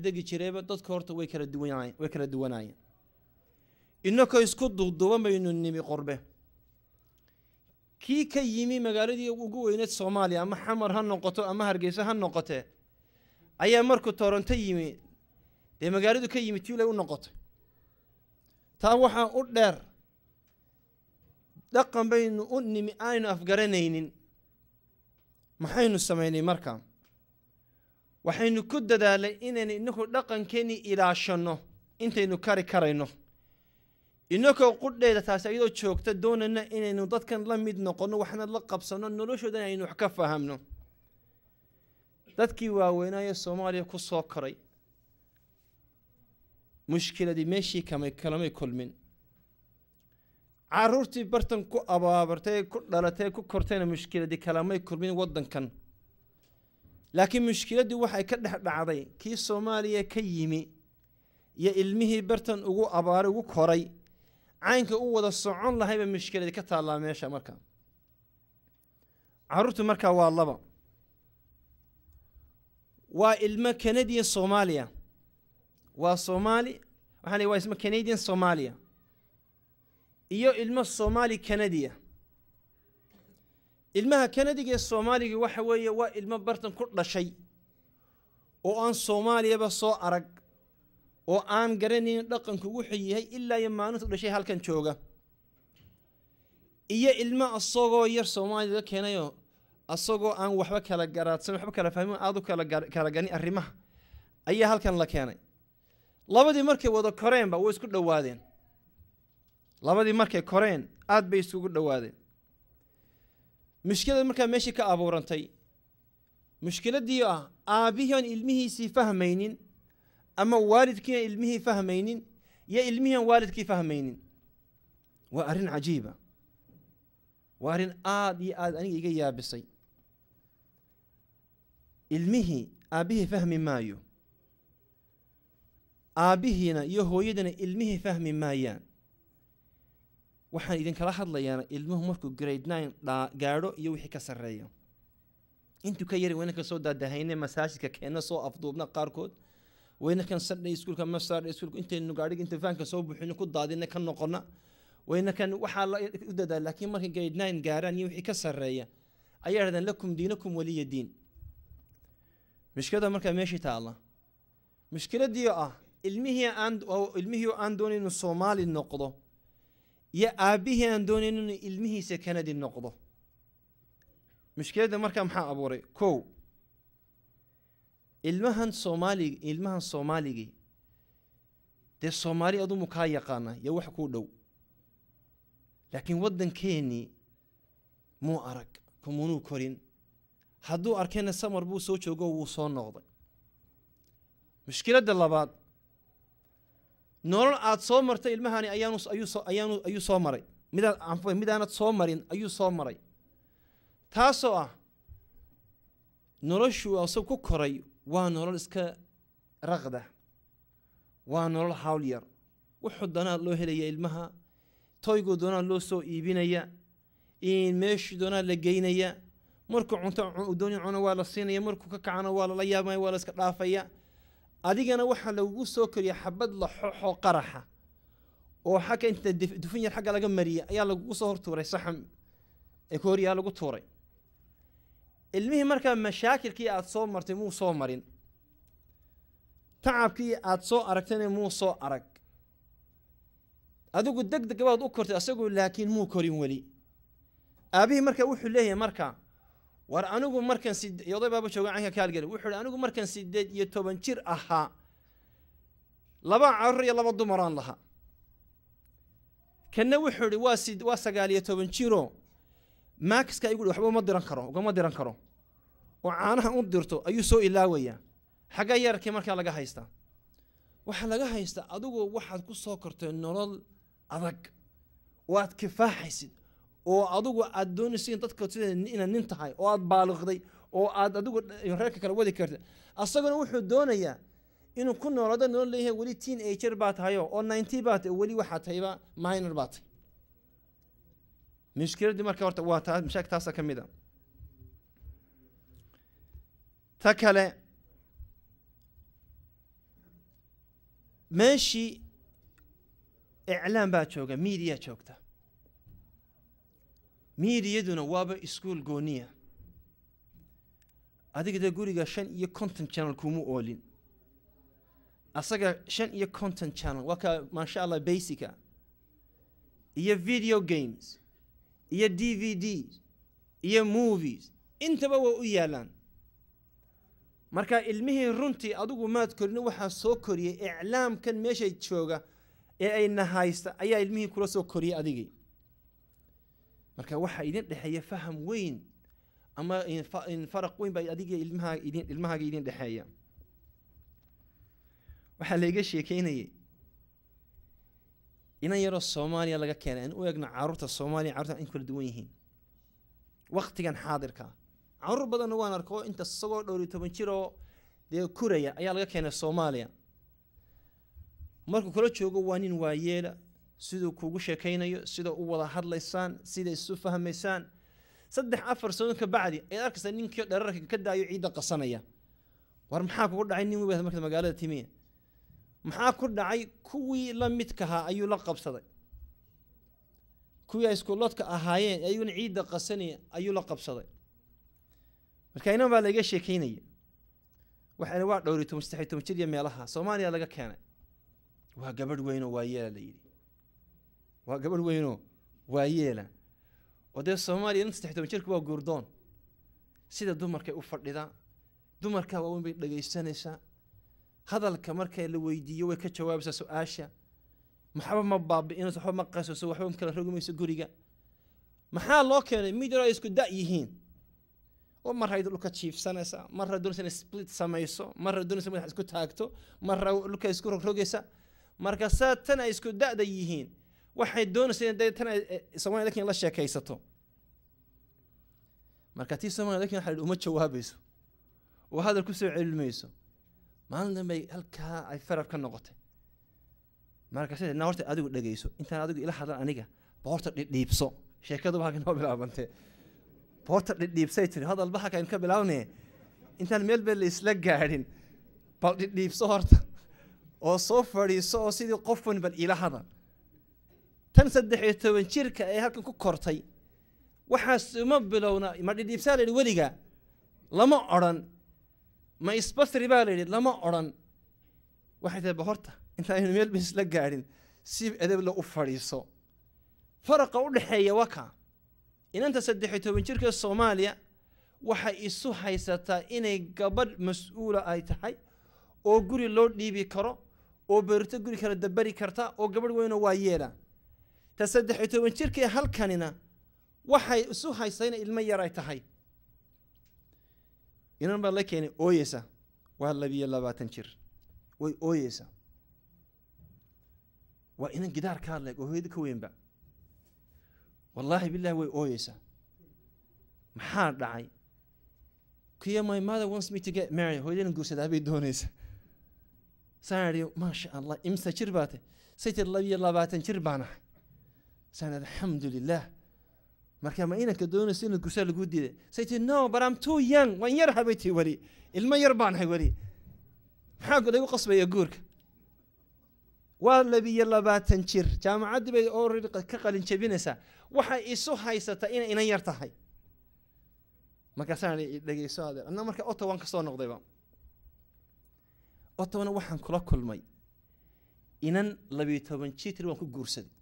degi jirayba dadka horta way kala duwanayeen way kala duwanaayeen innaka isku duuduubamaynu nimi qurbe kii ka yimi magaaladii ugu weyneed soomaaliya ama xamar ha noqoto ama hargeysa ha noqotee ayaa markuu toronto yimi dee magaaladu ka yimi tiilay u noqotay taa waxaa u dheer dhaqan baynu u nimi aynu afgaranaynin maxaynu samaynay markaa waxaynu ku dadaalay inaynu inagu dhaqankeenii ilaashanno intaynu kari karayno inagoo qudheeda taasi ayadoo joogta doonayna inaynu dadkan la mid noqonno waxna la qabsanno noloshoodan aynu wax ka fahamno dadkii waaweynaayo soomaaliya ku soo koray mushkiladii meeshii kama kalamay kulmin caruurtii bartan ku abaabartay ku dhalatay ku kortayna mushkiladii kalamay kulmin waddankan laakiin mushkiladdii waxay ka dhex dhacday kii soomaaliya ka yimi iyo ilmihii bartan ugu abaaray ugu koray caynka u wada socon lahayba mushkiladi ka taallaa meesha marka caruurtu markaa waa laba waa ilmo canadian soomaaliya waa soomaali waxaan waa ismo canadian soomaaliya iyo ilmo soomaali canadiya ilmaha kanadiga ee soomaaliga waxa weeye waa ilmo bartan ku dhashay oo aan soomaaliyaba soo arag oo aan garanayn dhaqanku wuxuu yahay ilaa iyo maalintu dhashay halkan jooga iyo ilmo asagoo yar soomaaliya laga keenayo asagoo aan waxba kala garaadsan waxba kala fahmin aada u kala gani arrimaha ayaa halkan la keenay labadii markay wada koreenba way isku dhowaadeen labadii markay koreen aada bay isugu dhowaadeen mushkilada markaa meeshii ka abuurantay mushkiladdii ah aabihii aan ilmihiisii fahmaynin ama waalidkii oon ilmihii fahmaynin iyo ilmihii aan waalidkii fahmaynin waa arrin cajiiba ah. waa arrin aad iyo aada aniga iga yaabisay ilmihii aabbihii fahmi maayo aabihiina iyo hooyadiina ilmihii fahmi maayaan waxaan idinkala hadlayaana ilmuhu markuu grade nine gaadho iyo wixii ka sarreeya intuu ka yari wayna kasoo daadahayne masaajidka keenna soo afduubna qaarkood wayna sunday iskuolka ma sunday iskuolka intaynu gaadhiga inta soo buxino ku daadina ka noqona wayna waxaa la u dadaa laakiin markay grade nine gaaraan iyo wixii ka sarreeya ayaa dhahdeen lakum diinakum waliya diin mishkilada markaa meeshii taalla mishkiladii ah ilmihii aan ilmihii aan doonaynu soomaali noqdo iyo aabbihii aan doonayn inuu ilmihiisa kanadi noqdo mushkiladda markaa maxaa abuuray kow ilmahan soomaalig ilmahan soomaaligii dee soomaali adumu kaa yaqaana yo wax kuu dhow laakiin waddankeennii muu arag kumunuu korin hadduu arkayna samar buu soo joogo wuu soo noqday mushkiladda labaad nolol aad soo martay ilmahani ayuu soo maray midaanad soo marin ayuu soo maray taasoo ah noloshuu isag ku koray waa nolol iska raqda waa nolol hawl yar wuxuu danaa loo helaya ilmaha toygu doonaa loo soo iibinaya meeshu doonaa la geynaya markuu cunto dooni cuna waa la siinaya markuu ka kacana waa lala yaabaya waa la iska dhaafaya adigana waxaa lagugu soo koriya xabad la xoxo qaraxa oo xagga inta dufin yar xagga laga mariyay ayaa lagugu soo hortuuray saxan ee kooriyaa lagu tuuray ilmihii markaa mashaakilkii aada soo martay muu soo marin tacabkii aada soo aragtana muu soo arag adigu deg deg baad u kortay asagoo laakiin muu korin weli aabihii markaa wuxuu leeyahay markaa war anigu markan yoday baaba jooga canka kaalgeli wuxuu hi anigu markan sideed iyo toban jir ahaa laba carur iyo laba dumaraan lahaa kanna wuxuu hi waa si waa sagaal iyo toban jiro maakiska igu waxba uma diran karo ugama diran karo oo caanaha u dirto ayuu soo ilaawayaa xagga yararkii markaa laga haystaa waxaa laga haystaa adigoo waxaad ku soo kortay nolol adag oo aad kifaaxaysid oo adigu aad doonaysiin dadka sida inaad nin tahay oo aada baaliqday oo aada adigu reerka kale wadi karta asaguna wuxuu doonayaa inuu ku noolada nool leeyahay weli teen ager baa tahayo oo ninety baa tahay weli waxaa tahayba minor baa tahay mushkiladii marka horta waa taa mashaakil taasa ka mid a ta kale meeshii iclaan baa jooga media joogta miidiyaduna waaba iskuol gooniya adiga dee guriga shan iyo konton channel kuma oolin asaga shan iyo conton channel waa ka maasha allah basica iyo video games iyo d v d iyo movies intaba waa u yaalaan marka ilmihii runtii adigu maad korina waxaa soo koriyay iclaamkan meesha jooga ee ayna haysta ayaa ilmihii kula soo koriyay adigii marka waxaa idin dhexeeya faham weyn ama faraq weyn baa adiga ilmaha idin ilmahaaga idin dhexeeya waxaa layga sheekeynayay inan yaroo soomaaliya laga keenay aan u egno caruurta soomaaliya caruurta in kala duwan yihiin waktigan xaadirka caruur badanna waan arko inta isagoo iyo toban jiroo dee kuraya ayaa laga keenay soomaaliya markuu kala joogo waa nin waayeela siduu kuugu sheekaynayo sida u wada hadlaysaan sida isu fahmaysaan saddex afar sano kabacdi ayaad arkaysaa ninkii dherarka ka daayo ciidda qasanaya war maxaa kugu dhacay nin web marka magaalada timiya maxaa ku dhacay kuwii la midkahaa ayuu la qabsaday kuwii ay iskuuloodka ahaayeen ayaguna ciidda qasanaya ayuu la qabsaday marka inan baa laga sheekeynaya waxaana waa dhowriy toban meelaha soomaaliya laga keenay waa gabadh weyn oo waayeela la yidhi waa gabadh weyno waa yeela oo dee soomaaliya inta saddex toban jirka waa guurdoon sida dumarkay u fadhida dumarka waaweyn bay dhegaysanaysaa hadalka marka la weydiiyo way ka jawaabaysaa su-aasha maxba ma baabi'inayso waxba ma qasaso waxba kala rogi guriga maxaa loo keenay mid yaroo ay isku da' yihiin oo marra dhulka jiifsanaysa marra doonaysa inay split samayso marra doonaysa madax isku taagto marra dhulka isku rogrogaysa marka saa tan ay isku da'da yihiin waxay doonaysa de tan eh, somalia lakin la sheekaysato marka tii somalia lakin waa uma jawaabayso oo hadal kusoo celin maalin dambay halkaa ay farar ka noqotay markaas na horta adigu dhegeyso intaan adigu ila hadlan aniga boorta dhidhiibso sheekaduba halka noo bilaabantee boorta dhidhiibsay tiri hadalba halkaan ka bilaabne intaan meel bee la isla gaadhin bal dhidhiibso horta oo soo fadhiiso oo sidii qofun bal ila hadal tan saddexiyo toban jirka ee halkan ku kortay waxaas uma bilowna ma dhidhiibsaa la yidhi weliga lama odrhan ma isbasri baa la yidhi lama odrhan waxay tahay boqorta aynu meel bes la gaadhin si edebla u fadhiiso faraqa u dhexeeya waka inanta saddexiyo toban jirka soomaaliya waxay isu haysataa inay gabadh mas-uula ay tahay oo guri loo dhiibi karo oo berito guri kale dabari karta oo gabadh weyno waa yeela ta saddexiyo toban jirkee halkanina waxay isu haysayna ilmo yar ay tahay inan baad la keenay ooyeysa waa labiyo labaatan jir way ooyeysa waa inan gidaar kaa leeg oo hooyada ka weynba wallaahi bilahi way ooyeysaa maxaa dhacay kiyo my mother wants me to get married hooyadan guursadaa bay doonaysa saan idhi maasha allah imsa jir baa tay say labiyo labaatan jir baan ahay said, Alhamdulillah. marka ma inanka doonayso inaad gusaa laguu diiday say tii no but I'm too young waan yar habay tii weli ilmo yar baan weli maxaa lagu qasbaya guurka waa labiyo labaatan jir jaamacaddii bay already ka qalin jebinaysaa waxay isu haysata inay inan yar tahay markaasaan dhegeyso adeer anna marka otta waan ka soo noqdayba ottawana waxaan kula kulmay inan labiyo toban jitri waan ku guursaday